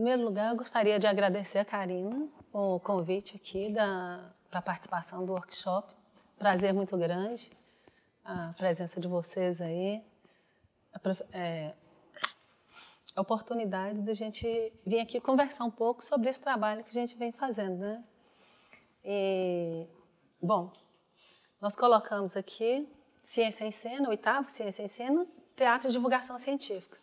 primeiro lugar, eu gostaria de agradecer a Karina o convite aqui para a participação do workshop. Prazer muito grande a presença de vocês aí. A, é, a oportunidade de a gente vir aqui conversar um pouco sobre esse trabalho que a gente vem fazendo, né? E, bom, nós colocamos aqui Ciência em Cena, oitavo Ciência em Cena, Teatro e Divulgação Científica.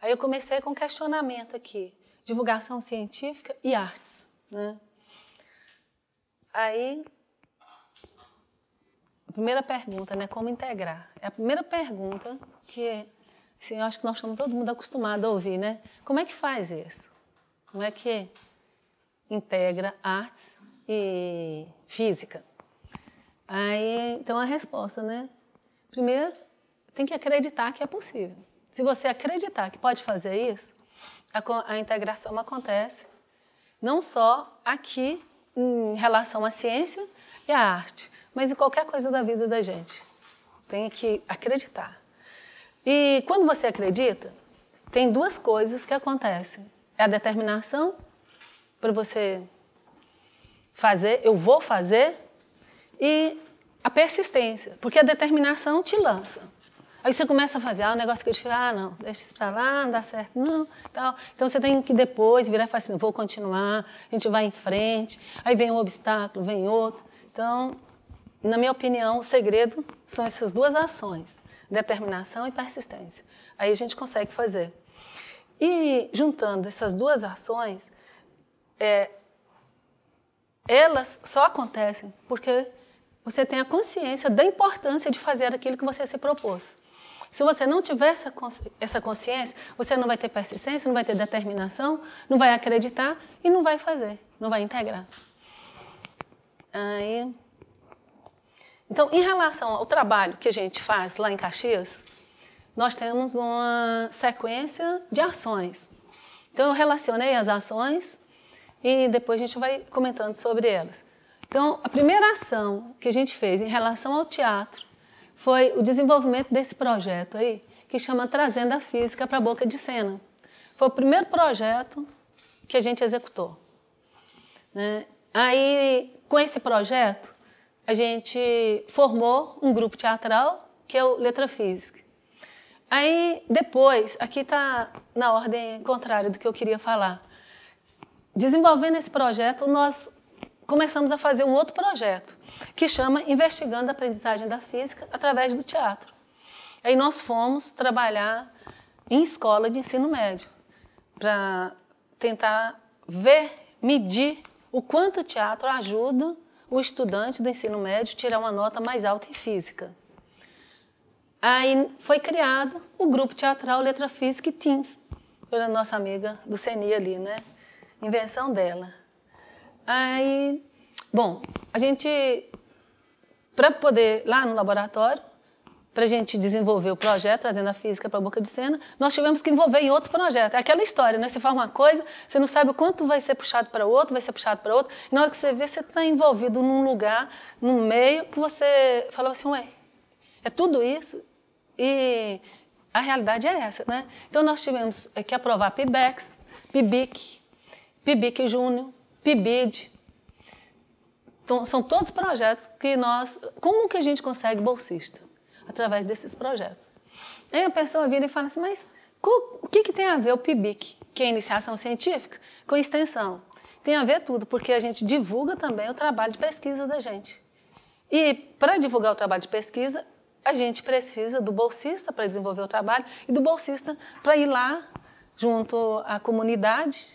Aí eu comecei com um questionamento aqui divulgação científica e artes. Né? Aí, a primeira pergunta, né? Como integrar? É a primeira pergunta que assim, eu acho que nós estamos todo mundo acostumado a ouvir, né? Como é que faz isso? Como é que integra artes e física? Aí, então a resposta, né? Primeiro, tem que acreditar que é possível. Se você acreditar que pode fazer isso, a, a integração acontece não só aqui em relação à ciência e à arte, mas em qualquer coisa da vida da gente. Tem que acreditar. E quando você acredita, tem duas coisas que acontecem: é a determinação para você fazer, eu vou fazer, e a persistência, porque a determinação te lança. Aí você começa a fazer, ah, um negócio que eu te falo, ah, não, deixa isso pra lá, não dá certo, não, tal. Então você tem que depois virar e falar assim, vou continuar, a gente vai em frente, aí vem um obstáculo, vem outro. Então, na minha opinião, o segredo são essas duas ações, determinação e persistência. Aí a gente consegue fazer. E juntando essas duas ações, é, elas só acontecem porque você tem a consciência da importância de fazer aquilo que você se propôs. Se você não tiver essa, essa consciência, você não vai ter persistência, não vai ter determinação, não vai acreditar e não vai fazer, não vai integrar. Aí. Então, em relação ao trabalho que a gente faz lá em Caxias, nós temos uma sequência de ações. Então, eu relacionei as ações e depois a gente vai comentando sobre elas. Então, a primeira ação que a gente fez em relação ao teatro foi o desenvolvimento desse projeto aí, que chama Trazendo a Física para a Boca de Cena. Foi o primeiro projeto que a gente executou. Né? Aí, com esse projeto, a gente formou um grupo teatral, que é o Letra Física. Aí, depois, aqui está na ordem contrária do que eu queria falar. Desenvolvendo esse projeto, nós começamos a fazer um outro projeto, que chama Investigando a Aprendizagem da Física através do teatro. Aí nós fomos trabalhar em escola de ensino médio, para tentar ver, medir o quanto o teatro ajuda o estudante do ensino médio a tirar uma nota mais alta em física. Aí foi criado o grupo teatral Letra Física e Teens, pela nossa amiga do CENI ali, né? Invenção dela. Aí, bom, a gente, para poder, lá no laboratório, para a gente desenvolver o projeto, trazendo a física para a boca de cena, nós tivemos que envolver em outros projetos. É aquela história, né? Você faz uma coisa, você não sabe o quanto vai ser puxado para outro, vai ser puxado para outro, e na hora que você vê, você está envolvido num lugar, num meio, que você falou assim, ué, é tudo isso? E a realidade é essa, né? Então, nós tivemos é, que aprovar PIBEX, PIBIC, PIBIC Júnior, PIBID. Então, são todos projetos que nós... Como que a gente consegue bolsista? Através desses projetos. Aí a pessoa vira e fala assim, mas o que, que tem a ver o PIBIC, que é iniciação científica, com extensão? Tem a ver tudo, porque a gente divulga também o trabalho de pesquisa da gente. E para divulgar o trabalho de pesquisa, a gente precisa do bolsista para desenvolver o trabalho e do bolsista para ir lá junto à comunidade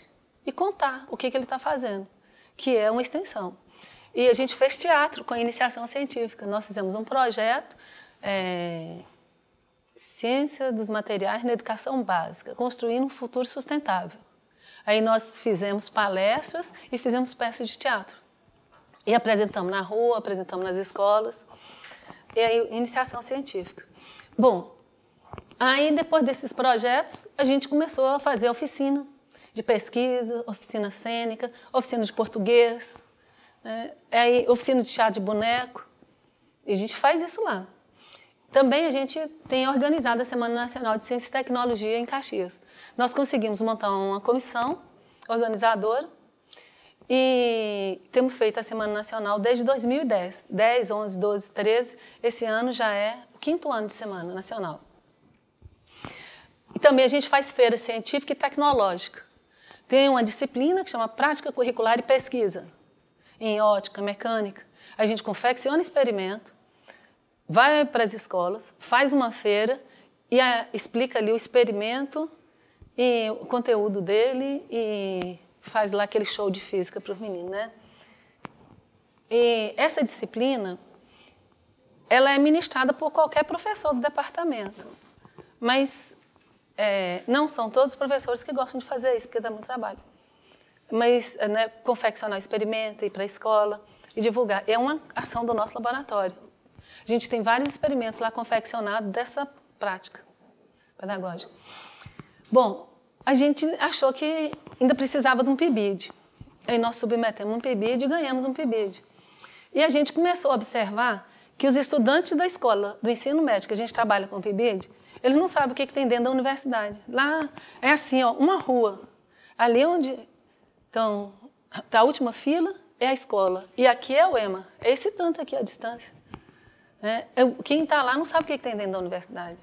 e contar o que, que ele está fazendo, que é uma extensão. E a gente fez teatro com a iniciação científica. Nós fizemos um projeto, é, Ciência dos Materiais na Educação Básica, construindo um futuro sustentável. Aí nós fizemos palestras e fizemos peças de teatro. E apresentamos na rua, apresentamos nas escolas. E aí, iniciação científica. Bom, aí depois desses projetos, a gente começou a fazer oficina de pesquisa, oficina cênica, oficina de português, né? É aí, oficina de chá de boneco. E a gente faz isso lá. Também a gente tem organizado a Semana Nacional de Ciência e Tecnologia em Caxias. Nós conseguimos montar uma comissão organizadora e temos feito a Semana Nacional desde 2010. 10, 11, 12, 13. Esse ano já é o quinto ano de Semana Nacional. E também a gente faz feira científica e tecnológica. Tem uma disciplina que chama Prática Curricular e Pesquisa, em ótica, mecânica. A gente confecciona experimento, vai para as escolas, faz uma feira e a, ah, explica ali o experimento e o conteúdo dele e faz lá aquele show de física para os meninos, né? E essa disciplina, ela é ministrada por qualquer professor do departamento. Mas é, não são todos os professores que gostam de fazer isso, porque dá muito trabalho. Mas né, confeccionar experimento, ir para a escola e divulgar. É uma ação do nosso laboratório. A gente tem vários experimentos lá confeccionados dessa prática pedagógica. Bom, a gente achou que ainda precisava de um PIBID. Aí nós submetemos um PIBID e ganhamos um PIBID. E a gente começou a observar que os estudantes da escola do ensino médio, que a gente trabalha com o PIBID, eles não sabem o que, que tem dentro da universidade. Lá é assim, ó, uma rua. Ali é onde então, tá a última fila é a escola. E aqui é o EMA. É esse tanto aqui a distância. É, eu, é, quem está lá não sabe o que, que tem dentro da universidade.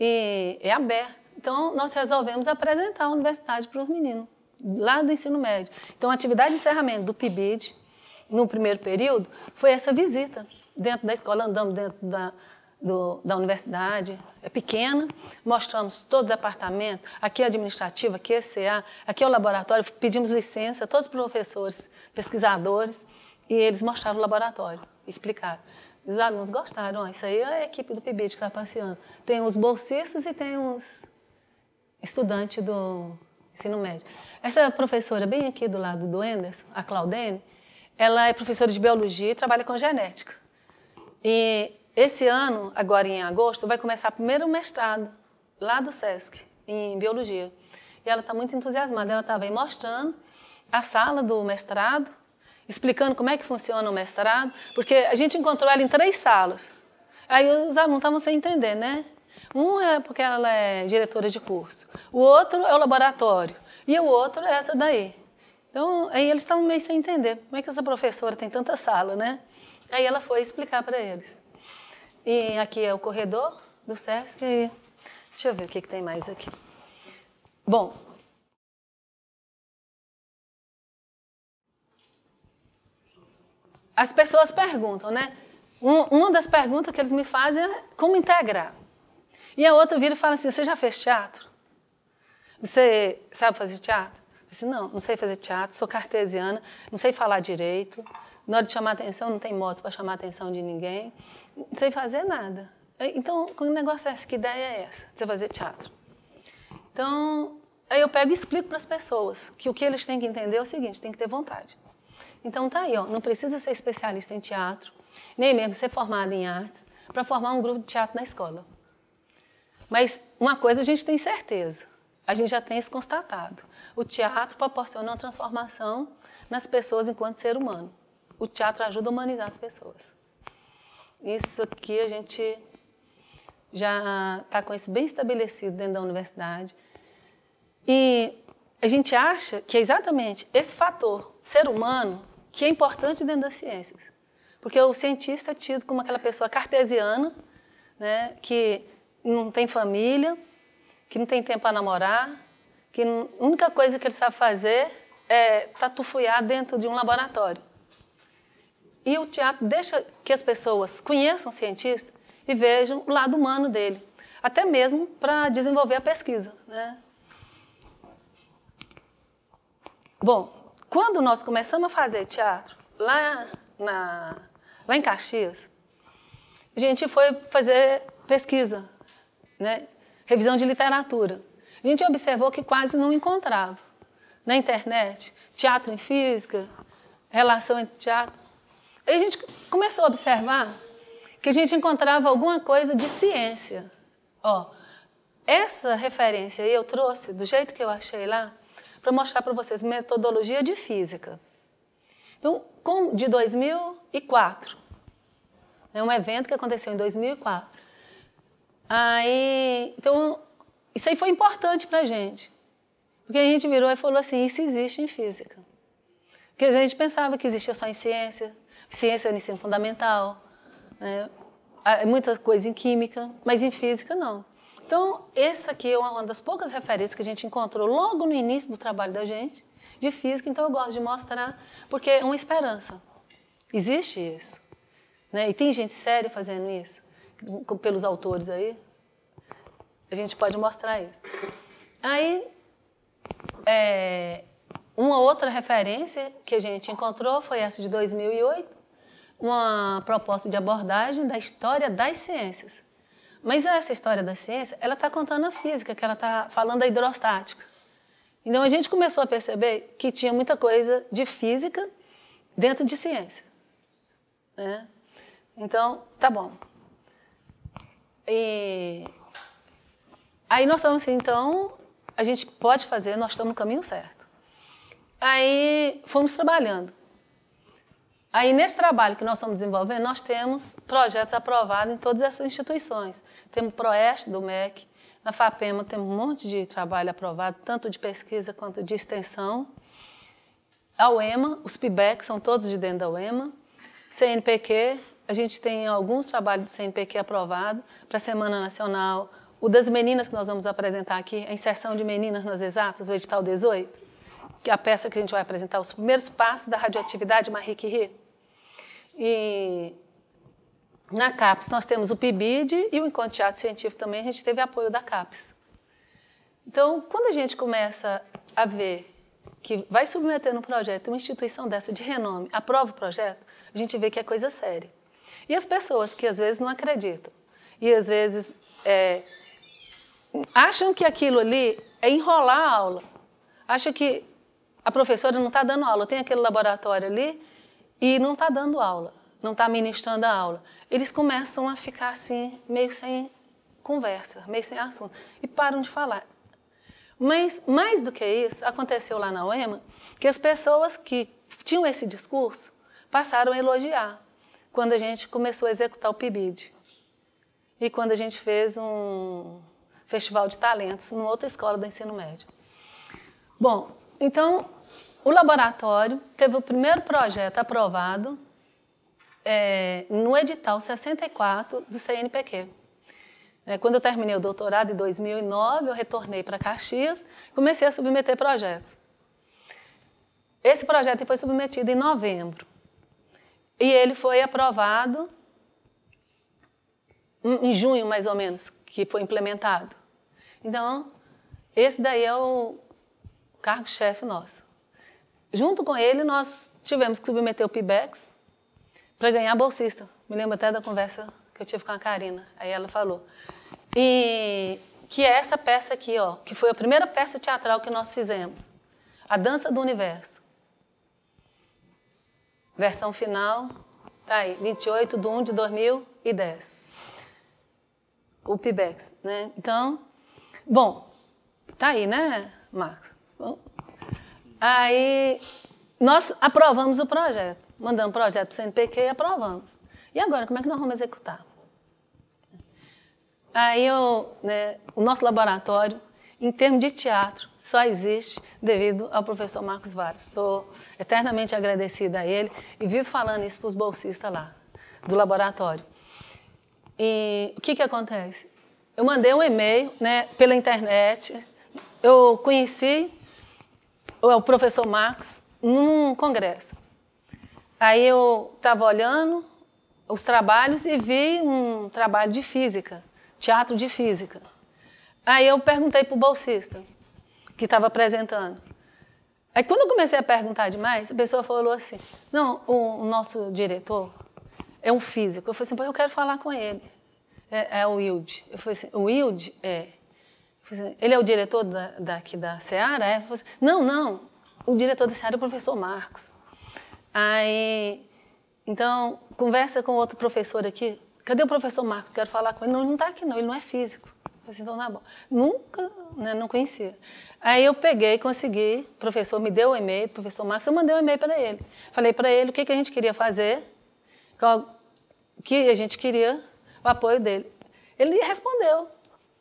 E é aberto. Então, nós resolvemos apresentar a universidade para os meninos, lá do ensino médio. Então, a atividade de encerramento do PIBID, no primeiro período, foi essa visita dentro da escola, andamos dentro da, do, da universidade, é pequena, mostramos todo o departamento, aqui é a administrativa, aqui é a CA, aqui é o laboratório, pedimos licença, todos os professores, pesquisadores, e eles mostraram o laboratório, explicaram. Os alunos gostaram, isso aí é a equipe do PIBID que está passeando. Tem os bolsistas e tem os estudantes do ensino médio. Essa professora, bem aqui do lado do Enderson, a Claudene, ela é professora de biologia e trabalha com genética. E esse ano, agora em agosto, vai começar primeiro o mestrado lá do SESC, em biologia. E ela está muito entusiasmada. Ela estava aí mostrando a sala do mestrado, explicando como é que funciona o mestrado, porque a gente encontrou ela em três salas. Aí os alunos estavam sem entender, né? Um é porque ela é diretora de curso, o outro é o laboratório, e o outro é essa daí. Então, aí eles estavam meio sem entender. Como é que essa professora tem tanta sala, né? Aí ela foi explicar para eles. E aqui é o corredor do SESC. É. Deixa eu ver o que, que tem mais aqui. Bom, as pessoas perguntam, né? uma das perguntas que eles me fazem é como integrar. E a outra vira e fala assim: Você já fez teatro? Você sabe fazer teatro? Eu disse: Não, não sei fazer teatro, sou cartesiana, não sei falar direito, na hora de chamar atenção, não tem moto para chamar atenção de ninguém, sem fazer nada. É, então, o negócio é esse? Que ideia é essa? Você fazer teatro. Então, aí eu pego e explico para as pessoas que o que eles têm que entender é o seguinte: tem que ter vontade. Então, tá aí, ó, não precisa ser especialista em teatro, nem mesmo ser formado em artes, para formar um grupo de teatro na escola. Mas uma coisa a gente tem certeza, a gente já tem isso constatado: o teatro proporciona uma transformação nas pessoas enquanto ser humano o teatro ajuda a humanizar as pessoas. Isso aqui a gente já está com isso bem estabelecido dentro da universidade. E a gente acha que é exatamente esse fator, ser humano, que é importante dentro das ciências. Porque o cientista é tido como aquela pessoa cartesiana, né, que não tem família, que não tem tempo para namorar, que a única coisa que ele sabe fazer é tatufuiar dentro de um laboratório. E o teatro deixa que as pessoas conheçam o cientista e vejam o lado humano dele, até mesmo para desenvolver a pesquisa. Né? Bom, quando nós começamos a fazer teatro, lá, na, lá em Caxias, a gente foi fazer pesquisa, né? revisão de literatura. A gente observou que quase não encontrava na internet teatro em física, relação entre teatro. E a gente começou a observar que a gente encontrava alguma coisa de ciência. Ó, essa referência aí eu trouxe do jeito que eu achei lá para mostrar para vocês metodologia de física. Então, com, de 2004, né, um evento que aconteceu em 2004. Aí, então, isso aí foi importante para a gente, porque a gente virou e falou assim, isso existe em física. Porque a gente pensava que existia só em ciência, Ciência no ensino é fundamental, né? Ah, é muita coisa em química, mas em física não. Então, essa aqui é uma das poucas referências que a gente encontrou logo no início do trabalho da gente, de física, então eu gosto de mostrar, porque é uma esperança. Existe isso. Né? E tem gente séria fazendo isso, pelos autores aí. A gente pode mostrar isso. Aí, é, uma outra referência que a gente encontrou foi essa de 2008, uma proposta de abordagem da história das ciências. Mas essa história da ciência, ela está contando a física, que ela está falando da hidrostática. Então a gente começou a perceber que tinha muita coisa de física dentro de ciência. Né? Então, tá bom. E aí nós falamos assim, então a gente pode fazer, nós estamos no caminho certo. Aí fomos trabalhando. Aí, nesse trabalho que nós estamos desenvolvendo, nós temos projetos aprovados em todas essas instituições. Temos o PROEST do MEC, na FAPEMA temos um monte de trabalho aprovado, tanto de pesquisa quanto de extensão. A UEMA, os PIBEC são todos de dentro da UEMA. CNPq, a gente tem alguns trabalhos do CNPq aprovados. para a Semana Nacional. O das meninas que nós vamos apresentar aqui, a inserção de meninas nas exatas, o edital 18, que é a peça que a gente vai apresentar, Os Primeiros Passos da Radioatividade Marie Curie. E na CAPES nós temos o PIBID e o Encontro de Teatro Científico também, a gente teve apoio da CAPES. Então, quando a gente começa a ver que vai submeter no projeto uma instituição dessa de renome, aprova o projeto, a gente vê que é coisa séria. E as pessoas que às vezes não acreditam, e às vezes é, acham que aquilo ali é enrolar a aula, acham que a professora não está dando aula, tem aquele laboratório ali e não está dando aula, não está ministrando a aula. Eles começam a ficar assim, meio sem conversa, meio sem assunto, e param de falar. Mas, mais do que isso, aconteceu lá na UEMA que as pessoas que tinham esse discurso passaram a elogiar quando a gente começou a executar o PIBID. E quando a gente fez um festival de talentos numa outra escola do ensino médio. Bom, então, o laboratório teve o primeiro projeto aprovado é, no edital 64 do CNPq. É, quando eu terminei o doutorado em 2009, eu retornei para Caxias, comecei a submeter projetos. Esse projeto foi submetido em novembro e ele foi aprovado em junho, mais ou menos, que foi implementado. Então, esse daí é o cargo-chefe nosso. Junto com ele, nós tivemos que submeter o PIBEX para ganhar bolsista. Me lembro até da conversa que eu tive com a Karina. Aí ela falou. E que é essa peça aqui, ó, que foi a primeira peça teatral que nós fizemos. A Dança do Universo. Versão final, tá aí, 28 de 1 de 2010. O PIBEX, né? Então, bom, tá aí, né, Marcos? Bom, aí nós aprovamos o projeto. Mandamos o projeto para o CNPq e aprovamos. E agora, como é que nós vamos executar? Aí eu, né, o nosso laboratório, em termos de teatro, só existe devido ao professor Marcos Vários. Estou eternamente agradecida a ele e vivo falando isso para os bolsistas lá, do laboratório. E o que, que acontece? Eu mandei um e-mail né, pela internet, eu conheci é o professor Marx num congresso. Aí eu estava olhando os trabalhos e vi um trabalho de física, teatro de física. Aí eu perguntei para o bolsista que estava apresentando. Aí quando eu comecei a perguntar demais, a pessoa falou assim: não, o, o nosso diretor é um físico. Eu falei assim, pois eu quero falar com ele. É, é o Wilde. Eu falei assim, o Wilde? É ele é o diretor da, daqui da Seara? É, não, não, o diretor da Seara é o professor Marcos. Aí, então, conversa com outro professor aqui. Cadê o professor Marcos? Quero falar com ele. Não, ele não está aqui não, ele não é físico. Assim, então, tá bom. Nunca, né, não conhecia. Aí eu peguei, consegui, o professor me deu o e-mail, professor Marcos, eu mandei o um e-mail para ele. Falei para ele o que, que a gente queria fazer, qual, que a gente queria o apoio dele. Ele respondeu,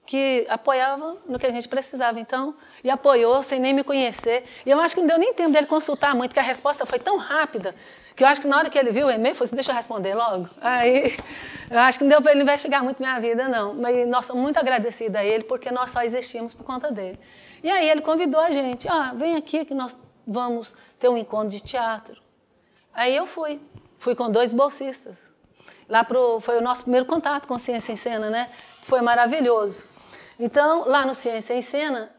que apoiava no que a gente precisava, então, e apoiou sem nem me conhecer. E eu acho que não deu nem tempo dele consultar muito, que a resposta foi tão rápida, que eu acho que na hora que ele viu o e-mail, falou assim, deixa eu responder logo. Aí, eu acho que não deu para ele investigar muito minha vida, não. Mas nós somos muito agradecidos a ele, porque nós só existimos por conta dele. E aí ele convidou a gente, ah, vem aqui que nós vamos ter um encontro de teatro. Aí eu fui, fui com dois bolsistas. Lá pro, foi o nosso primeiro contato com Ciência em Cena, né? Foi maravilhoso. Então, lá no Ciência em Cena,